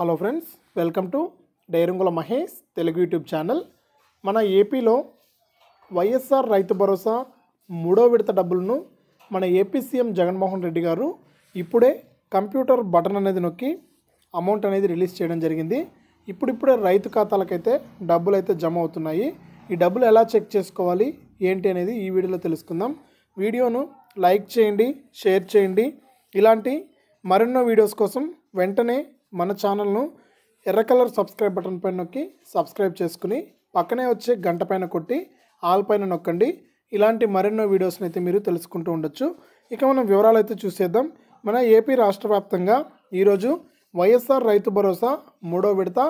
hello friends welcome to డైరంగుల Mahesh Telugu YouTube channel మన ఏపీలో వైఎస్ఆర్ రైతు భరోసా మూడో విడత డబ్బులను మన ఏపీ సీఎం జగన్మోహన్ రెడ్డి గారు ఇప్పుడే కంప్యూటర్ బటన్ అనేది నొక్కి అమౌంట్ అనేది రిలీజ్ చేయడం జరిగింది ఇప్పుడిప్పుడే రైతు ఖాతాలకైతే డబ్బులు అయితే జమ అవుతున్నాయి ఈ డబ్బులు ఎలా చెక్ చేసుకోవాలి ఏంటి అనేది ఈ వీడియోలో తెలుసుకుందాం వీడియోను లైక్ చేయండి షేర్ చేయండి ఇలాంటి మరెన్నో వీడియోస్ కోసం వెంటనే మన ఛానల్ను ఎర్ర కలర్ సబ్స్క్రైబ్ బటన్ పైన నొక్కి సబ్స్క్రైబ్ చేసుకుని పక్కనే వచ్చే గంట పైన కొట్టి ఆల్ పైన నొక్కండి ఇలాంటి మరెన్నో వీడియోస్ని అయితే మీరు తెలుసుకుంటూ ఉండొచ్చు ఇక మనం వివరాలు అయితే చూసేద్దాం మన ఏపీ రాష్ట్ర వ్యాప్తంగా ఈరోజు వైఎస్ఆర్ రైతు భరోసా మూడో విడత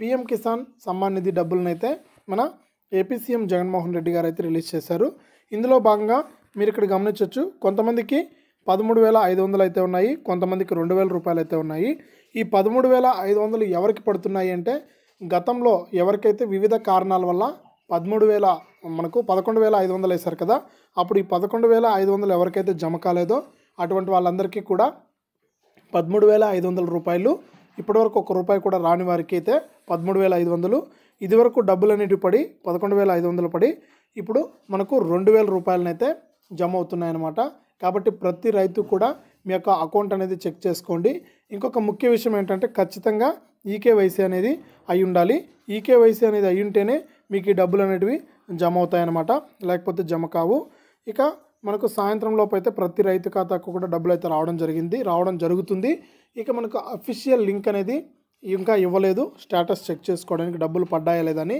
పిఎం కిసాన్ సమ్మాన్ నిధి డబ్బులనైతే మన ఏపీ సీఎం జగన్మోహన్ రెడ్డి గారు అయితే రిలీజ్ చేశారు ఇందులో భాగంగా మీరు ఇక్కడ గమనించవచ్చు కొంతమందికి పదమూడు వేల ఐదు వందలు అయితే ఉన్నాయి కొంతమందికి రెండు వేల రూపాయలు అయితే ఉన్నాయి ఈ పదమూడు వేల ఐదు వందలు ఎవరికి పడుతున్నాయి అంటే గతంలో ఎవరికైతే వివిధ కారణాల వల్ల పదమూడు వేల మనకు పదకొండు వేల ఐదు వందలు వేశారు కదా అప్పుడు ఈ పదకొండు వేల ఐదు వందలు ఎవరికైతే జమ కాలేదో అటువంటి వాళ్ళందరికీ కూడా పదమూడు వేల ఐదు వందల రూపాయలు ఇప్పటివరకు ఒక రూపాయి కూడా రాని వారికి అయితే పదమూడు వేల ఐదు వందలు ఇదివరకు డబ్బులు అనేటివి పడి పదకొండు వేల ఐదు వందలు పడి ఇప్పుడు మనకు రెండు వేల రూపాయలనైతే జమ అవుతున్నాయన్నమాట కాబట్టి ప్రతి రైతు కూడా మీ యొక్క అకౌంట్ అనేది చెక్ చేసుకోండి ఇంకొక ముఖ్య విషయం ఏంటంటే ఖచ్చితంగా ఈకేవైసీ అనేది అయి ఉండాలి ఈకేవైసీ అనేది అయి ఉంటేనే మీకు ఈ డబ్బులు అనేటివి జమ అవుతాయన్నమాట లేకపోతే జమ కావు ఇక మనకు సాయంత్రం లోపు అయితే ప్రతి రైతు ఖాతాకు కూడా డబ్బులు అయితే రావడం జరిగింది రావడం జరుగుతుంది ఇక మనకు అఫీషియల్ లింక్ అనేది ఇంకా ఇవ్వలేదు స్టేటస్ చెక్ చేసుకోవడానికి డబ్బులు పడ్డాయా లేదని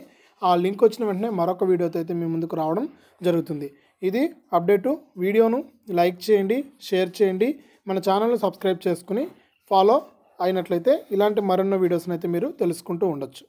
ఆ లింక్ వచ్చిన వెంటనే మరొక వీడియోతో అయితే మీ ముందుకు రావడం జరుగుతుంది ఇది అప్డేటు వీడియోను లైక్ చేయండి షేర్ చేయండి మన ఛానల్ను సబ్స్క్రైబ్ చేసుకుని ఫాలో అయినట్లయితే ఇలాంటి మరెన్నో వీడియోస్ని అయితే మీరు తెలుసుకుంటూ ఉండొచ్చు